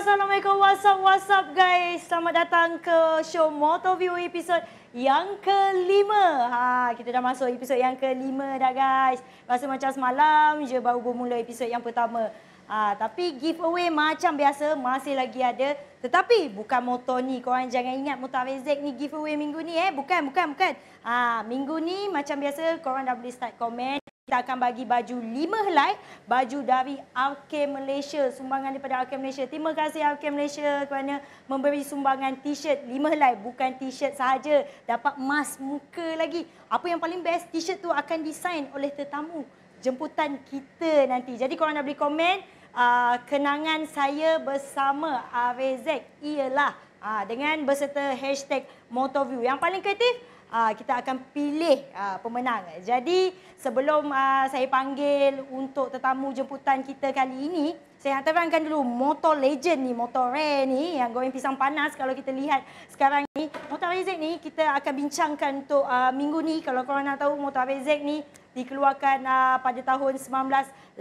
Assalamualaikum, what's up, what's up guys. Selamat datang ke show Motorview episod yang kelima. Ha, kita dah masuk episod yang kelima dah guys. Rasa macam semalam je baru bermula episod yang pertama. Ha, tapi giveaway macam biasa masih lagi ada. Tetapi bukan motor ni. Korang jangan ingat motor Avezek ni giveaway minggu ni eh. Bukan, bukan, bukan. Ha, minggu ni macam biasa korang dah boleh start komen kita akan bagi baju 5 helai baju dari RK Malaysia sumbangan daripada RK Malaysia. Terima kasih RK Malaysia kerana memberi sumbangan t-shirt 5 helai bukan t-shirt sahaja dapat emas muka lagi. Apa yang paling best t-shirt tu akan disain oleh tetamu jemputan kita nanti. Jadi korang nak beri komen uh, kenangan saya bersama Arezek ialah uh, dengan berserta hashtag Motoview Yang paling kreatif Ah, kita akan pilih uh, pemenang. Jadi sebelum uh, saya panggil untuk tetamu jemputan kita kali ini, saya nak terangkan dulu motor legend ni, motor rare ni yang goreng pisang panas kalau kita lihat sekarang ni. Motor Rezek ni kita akan bincangkan untuk uh, minggu ni. Kalau korang nak tahu motor Rezek ni dikeluarkan uh, pada tahun 1985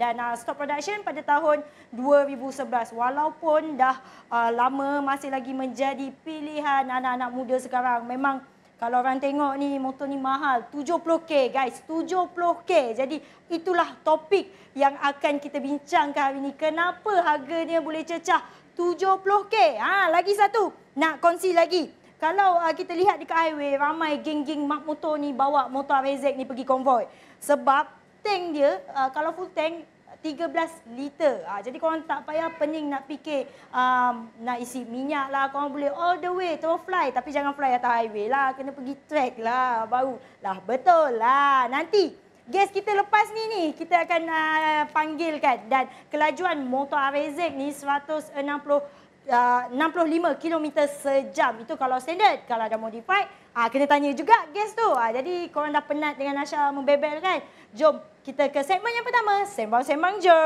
dan uh, ah, stop production pada tahun 2011 walaupun dah uh, lama masih lagi menjadi pilihan anak-anak muda sekarang memang kalau orang tengok ni motor ni mahal 70k guys 70k jadi itulah topik yang akan kita bincangkan hari ini kenapa harganya boleh cecah 70k ha lagi satu nak kongsi lagi kalau uh, kita lihat dekat highway ramai geng-geng mak motor ni bawa motor Rezek ni pergi konvoi sebab tank dia uh, kalau full tank 13 liter. Ha, jadi korang tak payah pening nak fikir um, nak isi minyak lah. Korang boleh all the way terus fly. Tapi jangan fly atas highway lah. Kena pergi track lah baru. Lah betul lah. Nanti gas kita lepas ni ni kita akan uh, panggilkan. Dan kelajuan motor Arezek ni 160 uh, 65 km sejam. Itu kalau standard. Kalau ada modified, uh, kena tanya juga guest tu. Uh, jadi korang dah penat dengan Nasha membebel kan? Jom kita ke segmen yang pertama. Sembang-sembang je.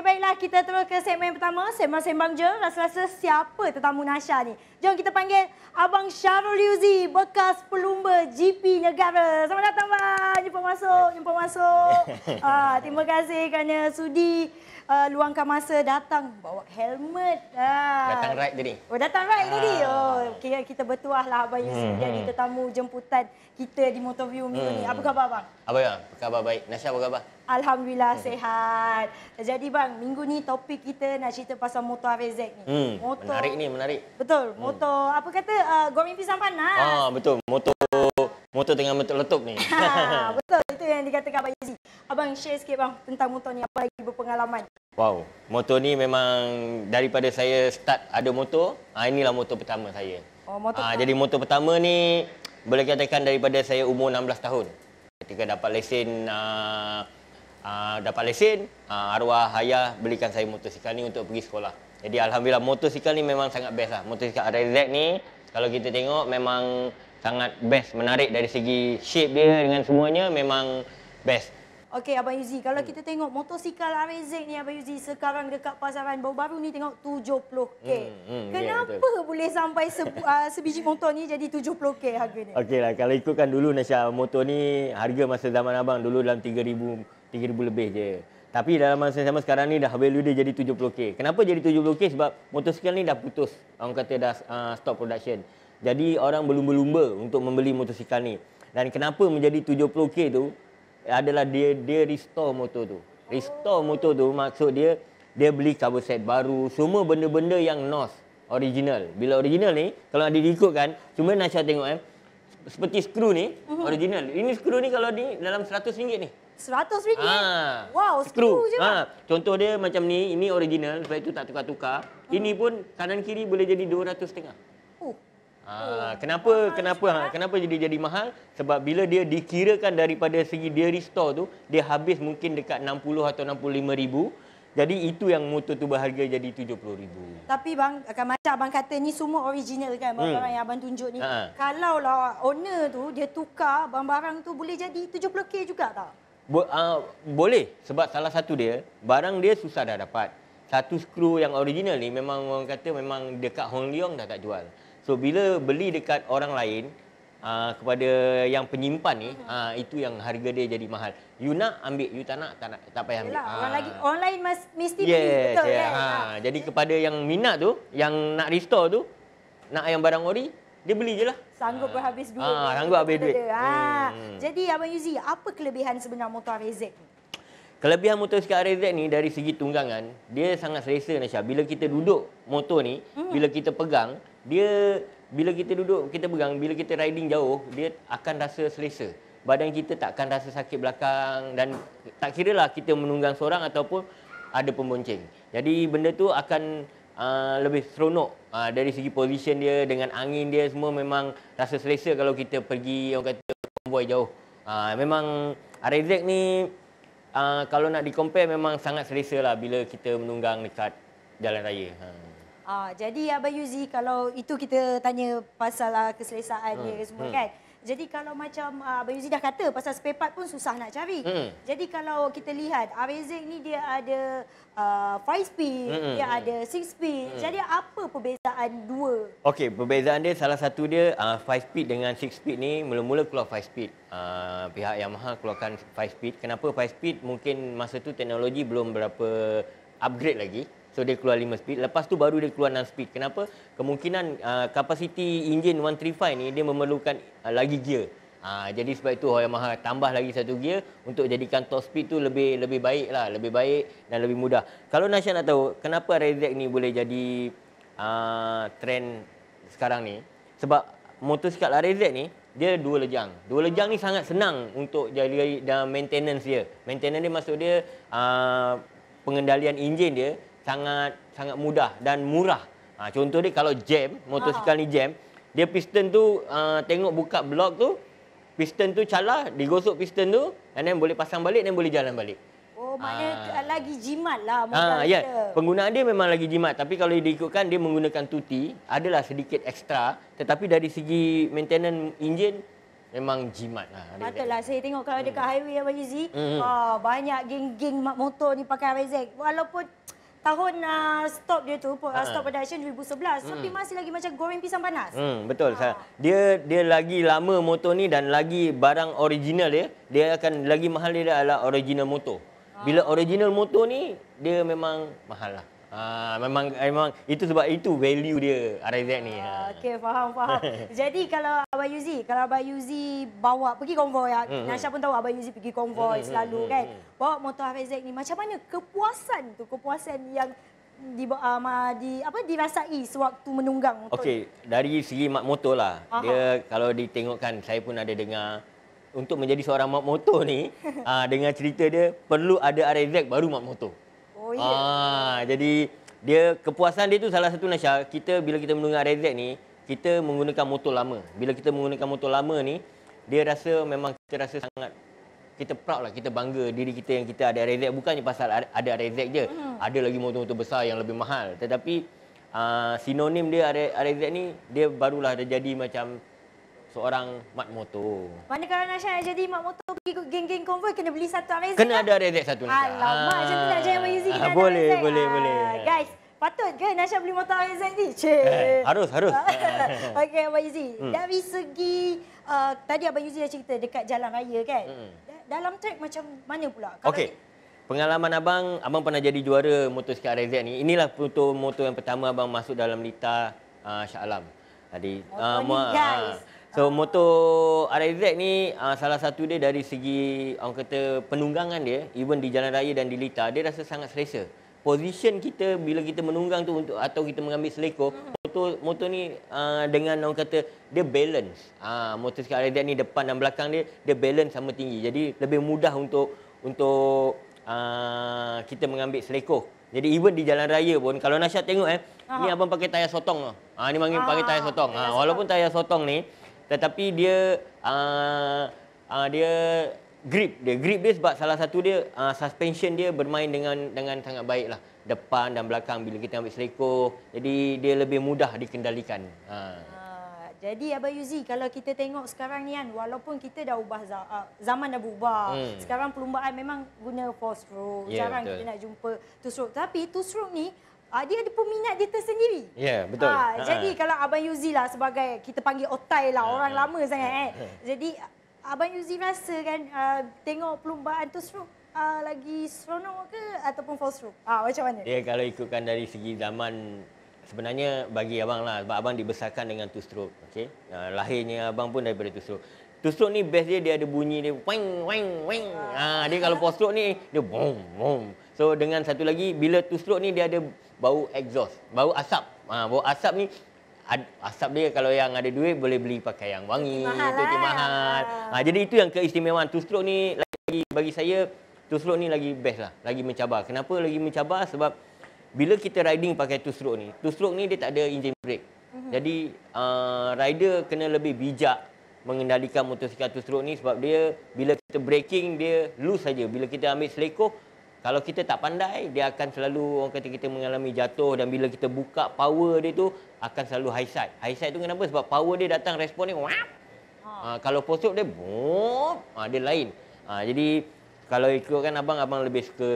baiklah kita terus ke segmen pertama. Sembang-sembang je. Rasa-rasa siapa tetamu Nasha ni? Jom kita panggil Abang Syarul Yuzi, bekas pelumba GP negara. Selamat datang, Abang. Jumpa masuk, jumpa masuk. Ah, terima kasih kerana sudi uh, luangkan masa datang bawa helmet. Ah. Datang right tadi. Oh, datang right ah. tadi. Oh, kira kita lah Abang Yuzi hmm. jadi hmm. tetamu jemputan kita di Motorview minggu hmm. ni. Apa khabar, Abang? Apa ya. apa khabar baik? Nasya, apa khabar? Alhamdulillah sehat. Jadi bang, minggu ni topik kita nak cerita pasal motor RZ ni. Hmm, motor... Menarik ni, menarik. Betul, hmm motor apa kata uh, goreng pisang panas. Ah betul motor motor tengah betul letup ni. Ha, betul itu yang dikatakan Abang Yazid. Abang share sikit bang tentang motor ni apa lagi berpengalaman. Wow, motor ni memang daripada saya start ada motor, ah inilah motor pertama saya. Oh, motor. Ah jadi motor pertama ni boleh katakan daripada saya umur 16 tahun. Ketika dapat lesen ah, ah dapat lesen, ah, arwah ayah belikan saya motosikal ni untuk pergi sekolah. Jadi Alhamdulillah motosikal ni memang sangat best lah Motosikal RZ ni kalau kita tengok memang sangat best Menarik dari segi shape dia dengan semuanya memang best Okey Abang Yuzi, kalau kita tengok motosikal RZ ni Abang Yuzi sekarang dekat pasaran baru-baru ni tengok 70k. Hmm, hmm, ya, Kenapa yeah, boleh sampai se uh, sebiji motor ni jadi 70k harga ni? lah, kalau ikutkan dulu Nasha, motor ni harga masa zaman Abang dulu dalam 3,000 3000 lebih je. Tapi dalam masa yang sama sekarang ni dah value dia jadi 70k. Kenapa jadi 70k? Sebab motosikal ni dah putus. Orang kata dah uh, stop production. Jadi orang berlumba-lumba untuk membeli motosikal ni. Dan kenapa menjadi 70k tu? Adalah dia dia restore motor tu. Restore motor tu maksud dia dia beli cover set baru, semua benda-benda yang NOS original. Bila original ni kalau ada diikutkan, cuma Nasha tengok eh. Seperti skru ni mhm. original. Ini skru ni kalau ni dalam 100 ringgit ni. Seratus ringgit. Ha. Wow, screw, screw je ha. lah. Ah, contoh dia macam ni, ini original sebab itu tak tukar-tukar. Hmm. Ini pun kanan kiri boleh jadi dua ratus setengah. kenapa oh. Ah, oh, kenapa ha, kenapa jadi jadi mahal sebab bila dia dikirakan daripada segi dia restore tu dia habis mungkin dekat 60 atau 65 ribu jadi itu yang motor tu berharga jadi 70 ribu tapi bang akan macam abang kata ni semua original kan barang-barang hmm. yang abang tunjuk ni ha. kalau lah owner tu dia tukar barang-barang tu boleh jadi 70k juga tak Bo- uh, boleh sebab salah satu dia barang dia susah dah dapat. Satu skru yang original ni memang orang kata memang dekat Hong Leong dah tak jual. So bila beli dekat orang lain uh, kepada yang penyimpan ni uh, itu yang harga dia jadi mahal. You nak ambil, you tak nak tak, nak, tak payah ambil. Yalah, orang lagi online mas, mesti yes, beli betul yeah. kan. Ha. Ha. jadi kepada yang minat tu, yang nak restore tu nak yang barang ori dia beli je lah. Sanggup uh, ah. habis duit. Ah, sanggup habis duit. Ha. Hmm. Jadi Abang Yuzi, apa kelebihan sebenar motor RZ ni? Kelebihan motor sekat RZ ni dari segi tunggangan, dia sangat selesa Nasha. Bila kita duduk motor ni, hmm. bila kita pegang, dia bila kita duduk, kita pegang, bila kita riding jauh, dia akan rasa selesa. Badan kita tak akan rasa sakit belakang dan tak kira lah kita menunggang seorang ataupun ada pembonceng. Jadi benda tu akan Uh, lebih seronok uh, dari segi position dia dengan angin dia semua memang rasa selesa kalau kita pergi orang kata convoy jauh. Uh, memang Arizek ni uh, kalau nak di compare memang sangat selesa lah bila kita menunggang dekat jalan raya. Uh. Uh, jadi Abang Yuzi kalau itu kita tanya pasal uh, keselesaan hmm. dia semua hmm. kan. Jadi kalau macam ah, Abang Yuzi dah kata pasal spare part pun susah nak cari. Mm. Jadi kalau kita lihat Arizik ni dia ada 5 uh, ah, speed, mm. dia hmm, ada 6 hmm. speed. Mm. Jadi apa perbezaan dua? Okey, perbezaan dia salah satu dia 5 uh, ah, speed dengan 6 speed ni mula-mula keluar 5 speed. Uh, pihak Yamaha keluarkan 5 speed. Kenapa 5 speed? Mungkin masa tu teknologi belum berapa upgrade lagi. So dia keluar 5 speed Lepas tu baru dia keluar 6 speed Kenapa? Kemungkinan ah, kapasiti uh, enjin 135 ni Dia memerlukan uh, lagi gear uh, Jadi sebab itu Hoya maha tambah lagi satu gear Untuk jadikan top speed tu lebih lebih baik lah Lebih baik dan lebih mudah Kalau Nasha nak tahu Kenapa Razak ni boleh jadi uh, trend sekarang ni Sebab motosikal lah Razak ni dia dua lejang. Dua lejang ni sangat senang untuk jadi dan maintenance dia. Maintenance ni maksud dia uh, pengendalian enjin dia sangat sangat mudah dan murah. Ha, contoh dia kalau jam, motosikal ha. ni jam, dia piston tu uh, tengok buka blok tu, piston tu calah digosok piston tu, and then boleh pasang balik dan boleh jalan balik. Oh, maknanya ha. lagi jimat lah. Ha, ya, yeah. penggunaan dia memang lagi jimat. Tapi kalau dia ikutkan dia menggunakan tuti, adalah sedikit ekstra. Tetapi dari segi maintenance enjin, Memang jimat lah. Patutlah saya tengok kalau dekat hmm. highway Abang Izzy. Hmm. Oh, banyak geng-geng motor ni pakai Abang Walaupun tahun uh, stop dia tu uh, ha, ha. stop production 2011 tapi hmm. masih lagi macam goreng pisang panas. Hmm betul. Ha. Dia dia lagi lama motor ni dan lagi barang original dia, dia akan lagi mahal dia adalah original motor. Bila ah. original motor ni dia memang mahal lah. Uh, memang memang itu sebab itu value dia RZ ni. Uh, Okey faham faham. Jadi kalau Abang Yuzi, kalau Abang Yuzi bawa pergi konvoi, mm -hmm. Nasha pun tahu Abang Yuzi pergi konvoi mm -hmm. selalu hmm, kan. Hmm. Bawa motor RZ ni macam mana kepuasan tu, kepuasan yang di, uh, di apa dirasai sewaktu menunggang motor. Okey, dari segi mak motor lah. Aha. Dia kalau ditengokkan saya pun ada dengar untuk menjadi seorang mak motor ni uh, dengan cerita dia perlu ada RZ baru mak motor. Oh, yeah. Ah, jadi dia kepuasan dia tu salah satu Nasha. Kita bila kita mendengar RZ ni, kita menggunakan motor lama. Bila kita menggunakan motor lama ni, dia rasa memang kita rasa sangat kita proud lah, kita bangga diri kita yang kita ada RZ. Bukannya pasal ada RZ je, hmm ada lagi motor-motor besar yang lebih mahal. Tetapi uh, sinonim dia RZ ni, dia barulah dia jadi macam seorang mat motor. Mana kalau Nasha nak jadi mat motor pergi ikut geng-geng konvoi kena beli satu Arezik. Kena lah. ada Arezik satu Nasha. Alamak, macam tu nak jaya bagi Zik. Ah, boleh, boleh, ah. boleh. Guys, Patut ke Nasha beli motor Arizal ni? Cik. Eh, harus, harus. Okey, Abang Yuzi. Hmm. Dari segi, uh, tadi Abang Yuzi dah cerita dekat jalan raya kan? Hmm. hmm. Dalam track macam mana pula? Okey. Pengalaman Abang, Abang pernah jadi juara motor sikit Arizal ni. Inilah motor, motor yang pertama Abang masuk dalam Lita uh, Syah Tadi. Motor uh, ni, guys. Uh, So motor RZ ni uh, salah satu dia dari segi orang kata penunggangan dia even di jalan raya dan di lita dia rasa sangat selesa. Position kita bila kita menunggang tu untuk atau kita mengambil seleko hmm. motor motor ni uh, dengan orang kata dia balance. Ah uh, motor sekali RZ ni depan dan belakang dia dia balance sama tinggi. Jadi lebih mudah untuk untuk uh, kita mengambil seleko. Jadi even di jalan raya pun kalau Nasha tengok eh Aha. ni abang pakai tayar sotong. Ah uh, ni panggil pakai tayar sotong. Ah uh, walaupun tayar sotong ni tetapi dia uh, uh, dia grip dia grip dia sebab salah satu dia uh, suspension dia bermain dengan dengan sangat baiklah depan dan belakang bila kita ambil selekoh jadi dia lebih mudah dikendalikan uh. Jadi Abang Yuzi, kalau kita tengok sekarang ni kan, walaupun kita dah ubah, zaman dah berubah. Hmm. Sekarang perlumbaan memang guna four stroke. Yeah, Jarang betul. kita nak jumpa two stroke. Tapi two stroke ni, Uh, dia ada peminat dia tersendiri. Ya, yeah, betul. Uh, uh, uh. Jadi kalau Abang Yuzi lah sebagai kita panggil otai lah, uh, orang uh, lama uh, sangat. Uh, eh. uh. Jadi Abang Yuzi rasa kan uh, tengok perlombaan tu stroke uh, lagi seronok ke ataupun full stroke? Uh, macam mana? Ya, kalau ikutkan dari segi zaman sebenarnya bagi Abang lah. Sebab Abang dibesarkan dengan two stroke. Okay? Uh, lahirnya Abang pun daripada two stroke. Two stroke ni best dia, dia ada bunyi dia. Weng, weng, weng. Uh. Uh, dia kalau four stroke ni, dia boom, boom. So dengan satu lagi, bila two stroke ni dia ada bau exhaust, bau asap. Ha, bau asap ni asap dia kalau yang ada duit boleh beli pakai yang wangi, itu mahal. Lah. mahal. Ah. Ha, jadi itu yang keistimewaan two stroke ni lagi bagi saya two stroke ni lagi best lah, lagi mencabar. Kenapa lagi mencabar? Sebab bila kita riding pakai two stroke ni, two stroke ni dia tak ada engine brake. Mhm. Jadi uh, rider kena lebih bijak mengendalikan motosikal two stroke ni sebab dia bila kita braking dia loose saja. Bila kita ambil selekoh kalau kita tak pandai, dia akan selalu orang kata kita mengalami jatuh dan bila kita buka power dia tu akan selalu high side. High side tu kenapa? Sebab power dia datang respon dia. Ha. Ha, kalau posok dia boop. ha, ah, dia lain. Ha, jadi kalau ikutkan abang abang lebih suka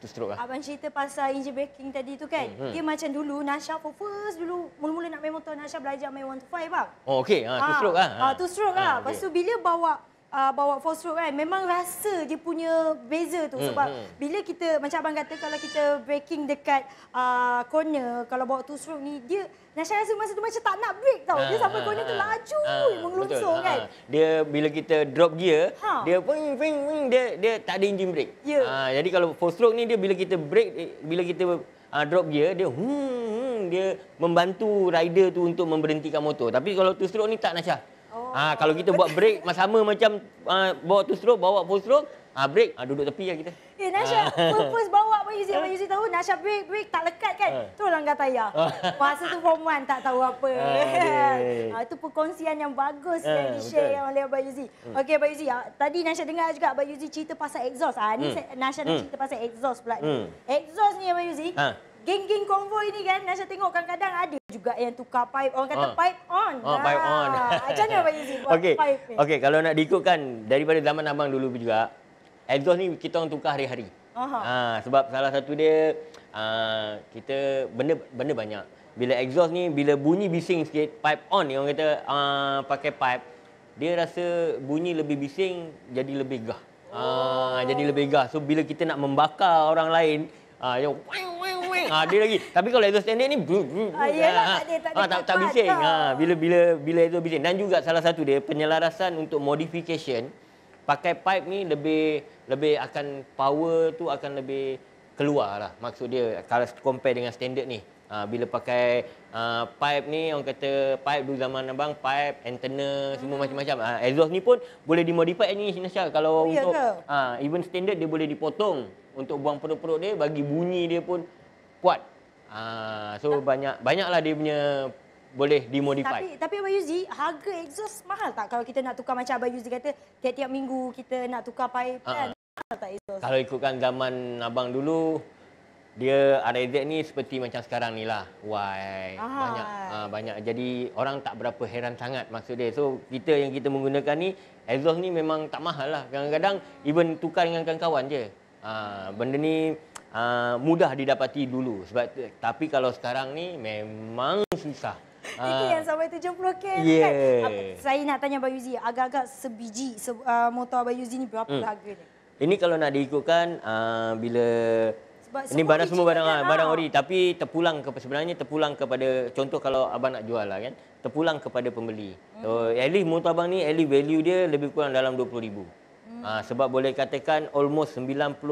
tu stroke lah. Abang cerita pasal engine braking tadi tu kan. Hmm, hmm. Dia macam dulu Nasha fokus dulu mula-mula nak main motor Nasha belajar main 125 bang. Oh okey, ha, ha, tu stroke lah. ah. Ha. ha, tu stroke ha, lah. Okay. Pastu bila bawa uh, bawa force rope kan memang rasa dia punya beza tu hmm, sebab hmm. bila kita macam abang kata kalau kita breaking dekat uh, corner kalau bawa two stroke ni dia Nasha rasa masa tu macam tak nak break tau. Dia ah, sampai corner tu ah, ah. laju mengelonsor kan. Dia bila kita drop gear, ha. dia ping ping ping dia dia tak ada engine break. Yeah. Ya. Ha, jadi kalau four stroke ni dia bila kita break eh, bila kita uh, drop gear dia hmm, hmm dia membantu rider tu untuk memberhentikan motor. Tapi kalau two stroke ni tak Nasha. Ha, kalau kita buat break sama macam uh, bawa two stroke, bawa four stroke, ha, break, ha, duduk tepi lah kita. Eh, Nasha, purpose bawa apa Yuzi? Apa Yuzi tahu? Nasha break, break, tak lekat kan? Tu langgar tayar. Masa tu form one, tak tahu apa. ha, itu perkongsian yang bagus yang di-share oleh Abang Yuzi. Hmm. Okey, Abang Yuzi. Ya, tadi Nasha dengar juga Abang Yuzi cerita pasal exhaust. Ha, ini hmm. Nasha hmm. nak cerita pasal exhaust pula. Hmm. Exhaust ni, Abang Yuzi, ha geng-geng konvoi ni kan Nasha tengok kadang-kadang ada juga yang tukar pipe orang kata uh. pipe on oh, lah. pipe ah, on macam mana bagi sini okay. pipe ni? okay, kalau nak diikutkan daripada zaman abang dulu juga exhaust ni kita orang tukar hari-hari Ha, sebab salah satu dia ha, kita benda benda banyak bila exhaust ni bila bunyi bising sikit pipe on yang kita ha, pakai pipe dia rasa bunyi lebih bising jadi lebih gah ha, oh. jadi lebih gah so bila kita nak membakar orang lain ha, yang Ha dia lagi. Tapi kalau Edo standard ni blu blu. Ha ah, iyalah ah, tak ada tak tak bising. Ha bila-bila bila Edo bising dan juga salah satu dia penyelarasan untuk modification pakai pipe ni lebih lebih akan power tu akan lebih keluar lah maksud dia kalau compare dengan standard ni ha, bila pakai uh, pipe ni orang kata pipe dulu zaman abang pipe antenna semua hmm. macam-macam ha, exhaust ni pun boleh dimodify ni Sinasha kalau oh, untuk ha, even standard dia boleh dipotong untuk buang perut-perut dia bagi bunyi dia pun kuat. Ah, so tak. banyak banyaklah dia punya boleh dimodify. Tapi tapi Abang Yuzi, harga exhaust mahal tak kalau kita nak tukar macam Abang Yuzi kata tiap-tiap minggu kita nak tukar pipe kan? Uh-huh. Kalau ikutkan zaman abang dulu dia RZ ni seperti macam sekarang ni lah. Why? Ah. Banyak uh, banyak jadi orang tak berapa heran sangat maksud dia. So kita yang kita menggunakan ni exhaust ni memang tak mahal lah. Kadang-kadang even tukar dengan kawan-kawan je. Uh, benda ni uh, mudah didapati dulu sebab tapi kalau sekarang ni memang susah itu yang ah. sampai 70k yeah. kan. Saya nak tanya Abang Yuzi, agak-agak sebiji se uh, motor Abang Yuzi ni berapa hmm. harga ni? Ini kalau nak diikutkan uh, bila Sebab ini barang semua barang kan barang ori tapi terpulang ke sebenarnya terpulang kepada contoh kalau abang nak jual lah kan, terpulang kepada pembeli. Hmm. So, at motor abang ni at least value dia lebih kurang dalam 20000. Ha, sebab boleh katakan almost 95%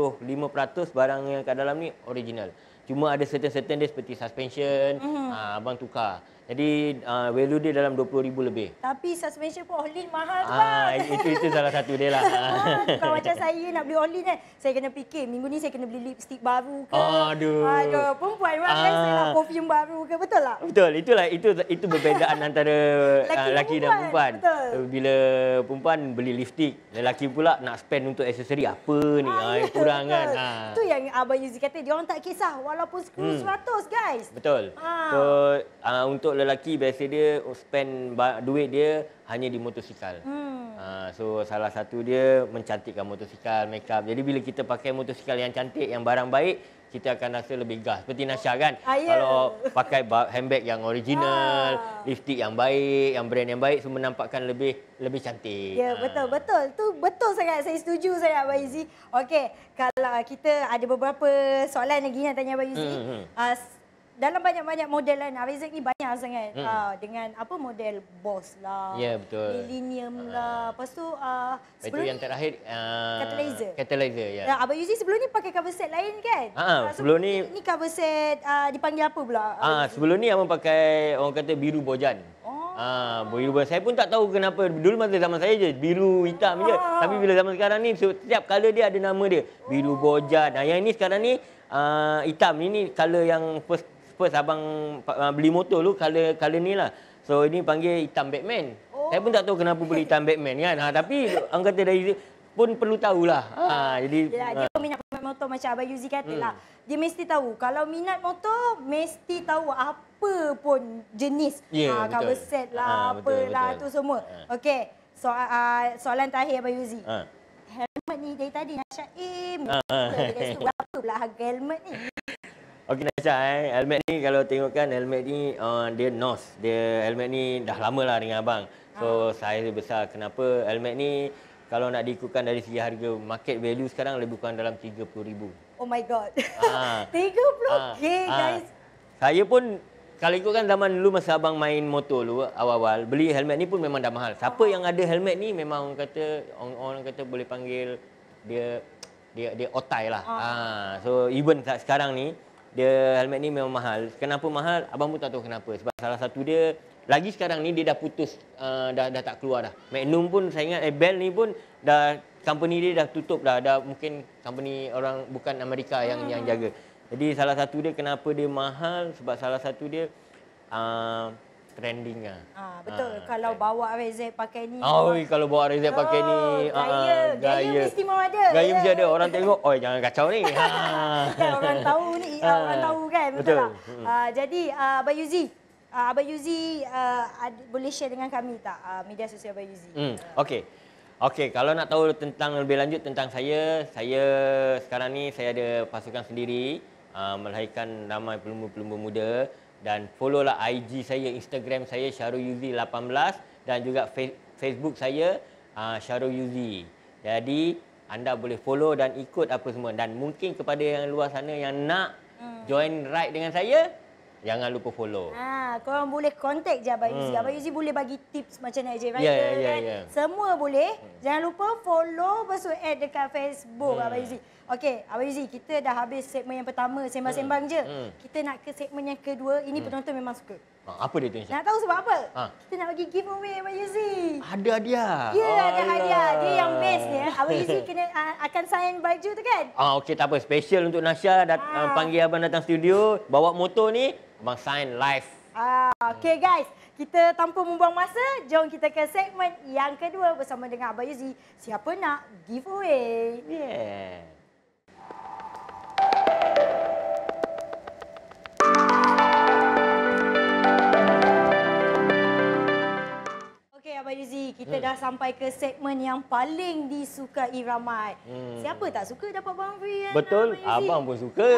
barang yang kat dalam ni original. Cuma ada certain-certain dia seperti suspension, mm -hmm. abang tukar. Jadi uh, value dia dalam 20000 lebih. Tapi suspension pun all-in mahal ah, bang. Itu, itu salah satu dia lah. Ah, kalau macam saya nak beli all-in eh. Kan, saya kena fikir minggu ni saya kena beli lipstick baru ke. Aduh. Aduh. Perempuan memang ah. kan saya nak ah. perfume baru ke. Betul tak? Betul. Itulah. Itu itu perbezaan antara lelaki uh, dan perempuan. Betul. Bila perempuan beli lipstick. Lelaki pula nak spend untuk aksesori. Apa ni? Ah, ah, kurang kan? betul. kan? Ah. Itu yang Abang Yuzi kata. Dia orang tak kisah. Walaupun 10-100 hmm. guys. Betul. Ah. So, uh, untuk lelaki biasa dia oh, spend duit dia hanya di motosikal. Hmm. Uh, so salah satu dia mencantikkan motosikal, make up. Jadi bila kita pakai motosikal yang cantik, yang barang baik, kita akan rasa lebih gas. Seperti Nasha kan? Ah, yeah. Kalau pakai handbag yang original, ah. lipstick yang baik, yang brand yang baik, semua menampakkan lebih lebih cantik. Ya, yeah, ha. betul, betul. Tu betul sangat. Saya setuju sangat Abang Yuzi. Okey, kalau kita ada beberapa soalan lagi nak tanya Abang Yuzi. Hmm, hmm. Uh, dalam banyak-banyak model kan Arizik ni banyak sangat hmm. uh, dengan apa model boss lah ya yeah, betul millennium uh, lah lepas tu uh, ah, sebelum itu yang terakhir uh, catalyzer catalyzer ya yeah. uh, abang Yuzi sebelum ni pakai cover set lain kan ha uh, so, sebelum ni ni cover set uh, dipanggil apa pula ha uh, sebelum ni abang pakai orang kata biru bojan oh. Ah, biru saya pun tak tahu kenapa dulu masa zaman saya je biru hitam je. Tapi bila zaman sekarang ni setiap color dia ada nama dia. Biru oh. bojan. Nah, yang ini sekarang ni uh, hitam ini ni color yang first first abang uh, beli motor dulu color color ni lah. So ini panggil hitam Batman. Oh. Saya pun tak tahu kenapa beli hitam Batman kan. Ha, tapi orang kata dari pun perlu tahulah. Ha, oh. jadi Yalah, ha. dia ah. minat motor macam Abang Yuzi kata hmm. lah. Dia mesti tahu. Kalau minat motor, mesti tahu apa pun jenis. Yeah, ya, ha, cover set lah, ha, apalah betul, lah, betul. tu semua. Ha. Okey, so, uh, soalan terakhir Abang Yuzi. Ha. Helmet ni dari tadi, Nasha'im. Ha, ha. Dia kata, berapa pula harga helmet ni? Okey Nasha eh, helmet ni kalau tengokkan helmet ni uh, dia NOS. Dia helmet ni dah lama lah dengan abang. So ha. saiz besar. Kenapa helmet ni kalau nak diikutkan dari segi harga market value sekarang lebih kurang dalam 30,000. Oh my god. Ha. 30k ha. guys. Saya pun kalau ikutkan zaman dulu masa abang main motor dulu awal-awal beli helmet ni pun memang dah mahal. Siapa ha. yang ada helmet ni memang orang kata orang, orang kata boleh panggil dia dia dia otai lah. Ha. ha. So even sekarang ni dia helmet ni memang mahal. Kenapa mahal? Abang pun tak tahu kenapa. Sebab salah satu dia lagi sekarang ni dia dah putus uh, dah dah tak keluar dah. Magnum pun saya ingat eh, Bell ni pun dah company dia dah tutup dah. Dah mungkin company orang bukan Amerika yang hmm. yang jaga. Jadi salah satu dia kenapa dia mahal? Sebab salah satu dia uh, trending lah. Ha, betul. Ha, kalau trend. bawa Reza pakai ni. Oh, kalau bawa Reza oh, pakai oh, ni. Gaya. Uh, gaya. Gaya mesti mau ada. Gaya mesti ya. ada. Orang tengok, oh jangan kacau ni. Ha. Kan orang tahu ni. Ha. Orang tahu kan. Betul, betul. tak? Hmm. Uh, jadi, uh, Abang Yuzi. Uh, Abang Yuzi uh, ad- boleh share dengan kami tak uh, media sosial Abang Yuzi? Hmm. Okey. Okey, kalau nak tahu tentang lebih lanjut tentang saya, saya sekarang ni saya ada pasukan sendiri uh, melahirkan ramai pelumbu-pelumbu muda dan follow lah IG saya, Instagram saya syaruyuzi18 dan juga Facebook saya uh, ah, syaruyuzi. Jadi anda boleh follow dan ikut apa semua dan mungkin kepada yang luar sana yang nak hmm. join ride dengan saya, Jangan lupa follow. Ha, korang boleh contact je Abang Yuzi. Hmm. Abang Yuzi boleh bagi tips macam Najib ya, ya, Rider yeah, kan? yeah, yeah, Yeah, Semua boleh. Hmm. Jangan lupa follow versus add dekat Facebook hmm. Abang Yuzi. Hmm. Okey, Abang Yuzi, kita dah habis segmen yang pertama sembang-sembang hmm. je. Hmm. Kita nak ke segmen yang kedua. Ini hmm. penonton memang suka. Ha, apa dia tu Nak tahu sebab apa? Ha? Kita nak bagi giveaway Abang Yuzi. Ada hadiah. Ya, yeah, oh, ada ya. Allah. hadiah. Dia yang best ni, eh. Abang Yuzi kena uh, akan sign baju tu kan? Ah, okey tak apa. Special untuk Nasha dat ha. uh, panggil abang datang studio, bawa motor ni Abang Sain live. Ah, okay guys, kita tanpa membuang masa, jom kita ke segmen yang kedua bersama dengan Abang Yuzi. Siapa nak giveaway? Yeah. Abang Yuzi, kita hmm. dah sampai ke segmen yang paling disukai ramai. Hmm. Siapa tak suka dapat Abang Free? Betul, Abang, Abang pun suka.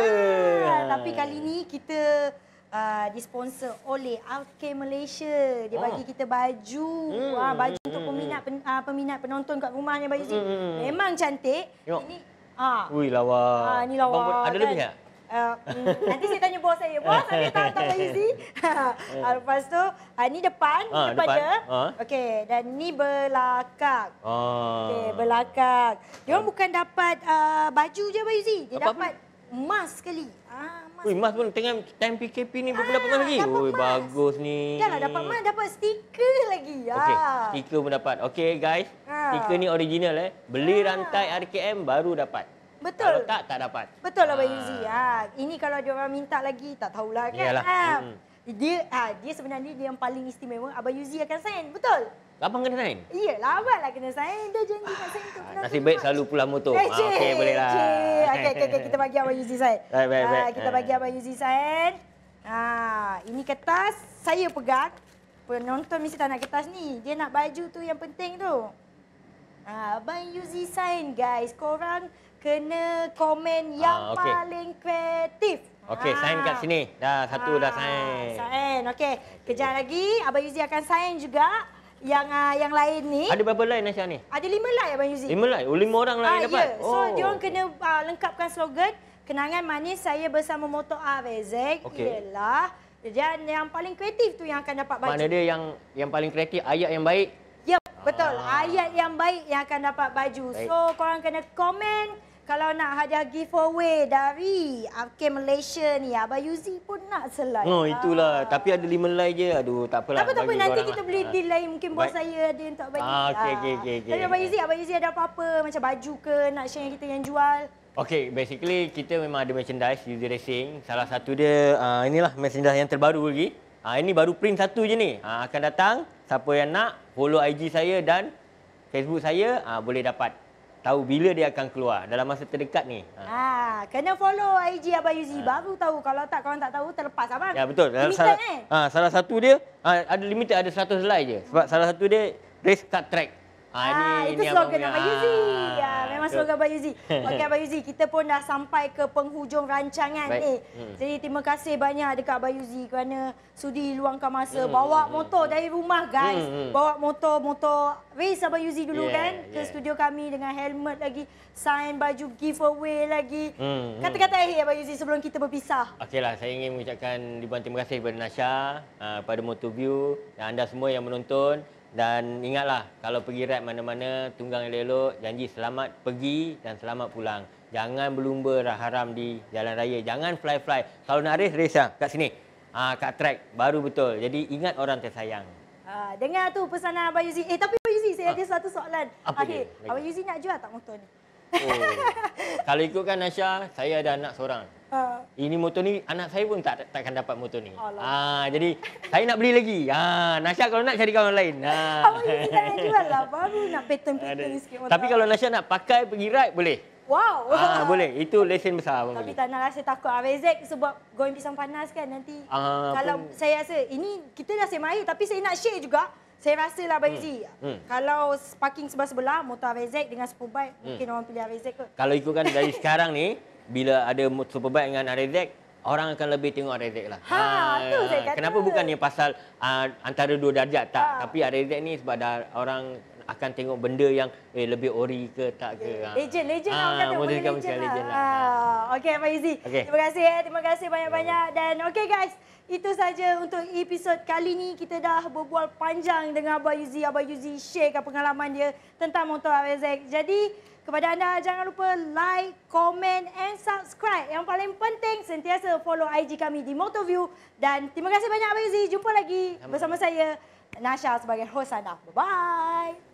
Ah, tapi kali ini kita uh, disponsor oleh RK Malaysia. Dia oh. bagi kita baju. Hmm. Uh, baju hmm. untuk peminat, pen, uh, peminat penonton kat rumahnya baju hmm. sini. Memang cantik. Yuk. Ini ah. Uh, Ui lawa. Ah uh, ni lawa. Bang, ada lebih tak? Uh, nanti saya tanya bos saya Bos, saya tak tahu Pak Yuzi Lepas tu uh, Ni depan ha, Depan, depan. je Okey Dan ni belakang ha. Okey, belakang Dia orang bukan dapat uh, Baju je Pak Yuzi Dia Apa -apa? dapat Emas sekali Ah, Ui, Mas pun tengah time PKP ni berapa dapat ah, Mas lagi? Dapat Ui, bagus ni. Kan lah dapat Mas, dapat stiker lagi. Ya. Okey, stiker pun dapat. Okey, guys. Ha. Stiker ni original eh. Beli ha. rantai RKM baru dapat. Betul. Kalau tak, tak dapat. Betul lah, Abang ha. Yuzi. Ya. Ini kalau dia orang minta lagi, tak tahulah kan. Yalah. Ha. Dia, dia sebenarnya dia yang paling istimewa. Abang Yuzi akan send. Betul? Lapan kena sign? Ya, lambat lah kena sign. Dia janji kat saya Nasib baik selalu pulang motor. Eh, ah, okey, okay, boleh lah. Okey, okay, okay, kita bagi Abang Yuzi sign. Baik, baik, baik. Ah, kita bagi Abang Yuzi sign. Ah, ini kertas saya pegang. Penonton mesti tak nak kertas ni. Dia nak baju tu yang penting tu. Ah, Abang Yuzi sign, guys. Korang kena komen ah, yang ah, okay. paling kreatif. Okey, ah. sign kat sini. Dah, satu ah, dah sign. Sign, okey. Kejap lagi, Abang Yuzi akan sign juga yang uh, yang lain ni. Ada berapa line Nasya ni? Ada lima line Abang Yuzi. Lima line? Oh, lima orang lah. uh, dapat? Ya. Yeah. So, oh. orang kena uh, lengkapkan slogan. Kenangan manis saya bersama motor AWZ okay. ialah. Dan yang paling kreatif tu yang akan dapat baju. Mana dia yang yang paling kreatif? Ayat yang baik? Ya, yeah, betul. Ah. Ayat yang baik yang akan dapat baju. Baik. So, korang kena Komen kalau nak hadiah giveaway dari AK Malaysia ni, Abang Yuzi pun nak selai. Oh, lah. itulah. Ah. Tapi ada lima lay je. Aduh, tak apalah. Tak apa, nanti kita lah. beli di ha. lay. Mungkin buat saya ada yang tak bagi. Ah, okey, okey, okey. Okay. Tapi Abang Yuzi, Abang Yuzi ada apa-apa? Macam baju ke nak share yang kita yang jual? Okey, basically kita memang ada merchandise Yuzi Racing. Salah satu dia, uh, inilah merchandise yang terbaru lagi. Uh, ini baru print satu je ni. Uh, akan datang, siapa yang nak, follow IG saya dan Facebook saya, uh, boleh dapat tahu bila dia akan keluar dalam masa terdekat ni. Ha, ha kena follow IG Abang Yuzi ha. baru tahu. Kalau tak kau tak tahu terlepas abang. Ya betul. Limited, Sal eh? ha, salah satu dia ha, ada limited ada 100 like je. Sebab ha. salah satu dia race kat track. Ah, ini, ah, itu ini ah, ya, slogan Abang Yuzi. Ya, memang slogan Abang Yuzi. Okey Abang Yuzi, kita pun dah sampai ke penghujung rancangan ni. Eh. Jadi terima kasih banyak dekat Abang Yuzi kerana sudi luangkan masa hmm. bawa hmm, motor hmm. dari rumah guys. Hmm. Bawa motor-motor race Abang Yuzi dulu yeah, kan ke yeah. studio kami dengan helmet lagi, sign baju giveaway lagi. Kata-kata hmm. akhir Abang Yuzi sebelum kita berpisah. Okeylah, saya ingin mengucapkan ribuan terima kasih kepada Nasha, uh, ah, pada Motorview dan anda semua yang menonton. Dan ingatlah kalau pergi rap mana-mana tunggang elok-elok janji selamat pergi dan selamat pulang. Jangan berlumba haram di jalan raya. Jangan fly-fly. Kalau nak race, race lah. Kat sini. Ah, kat track. Baru betul. Jadi ingat orang tersayang. Ah, dengar tu pesanan Abang Yuzi. Eh tapi Abang Yuzi saya ah. ada satu soalan. Apa okay. dia? Abang Yuzi nak jual tak motor ni? Oh. Kalau ikut kan Nasha, saya ada anak seorang. Uh. Ini motor ni anak saya pun tak takkan dapat motor ni. Alah. Ah jadi saya nak beli lagi. Ha ah, Nasha kalau nak cari kawan lain. Ha. Ah. Jual lah baru nak pattern-pattern sikit motor. Tapi kalau Nasha nak pakai pergi ride boleh. Wow. Ah boleh. Itu lesen besar Tapi bagi. tak nak rasa takut Avezek sebab going pisang panas kan nanti. Ah, kalau pun... saya rasa ini kita dah semai tapi saya nak share juga. Saya rasa lah Abang Izzy, hmm. hmm. kalau parking sebelah-sebelah, motor Abang dengan Superbike, hmm. mungkin orang pilih Abang kot. Kalau ikutkan dari sekarang ni, bila ada Superbike dengan Abang orang akan lebih tengok Abang lah. Ha, ha, tu saya Kenapa bukan ni pasal uh, antara dua darjat tak? Ha. Tapi Abang ni sebab dah orang akan tengok benda yang eh, lebih ori ke tak ke. Legend, ha. legend lah. Ha, Mungkin kamu cakap legend, legend lah. Ah, kan lah. Ha. Okay, Pak Izzy. Okay. Terima kasih. Eh. Terima kasih banyak-banyak. Yeah. Dan okay guys, itu saja untuk episod kali ini. Kita dah berbual panjang dengan Abah Yuzi. Abah Yuzi sharekan pengalaman dia tentang motor Abang Jadi, kepada anda jangan lupa like, komen, and subscribe. Yang paling penting sentiasa follow IG kami di Motorview. Dan terima kasih banyak Abah Yuzi. Jumpa lagi bersama saya, Nasha sebagai host anda. Bye-bye.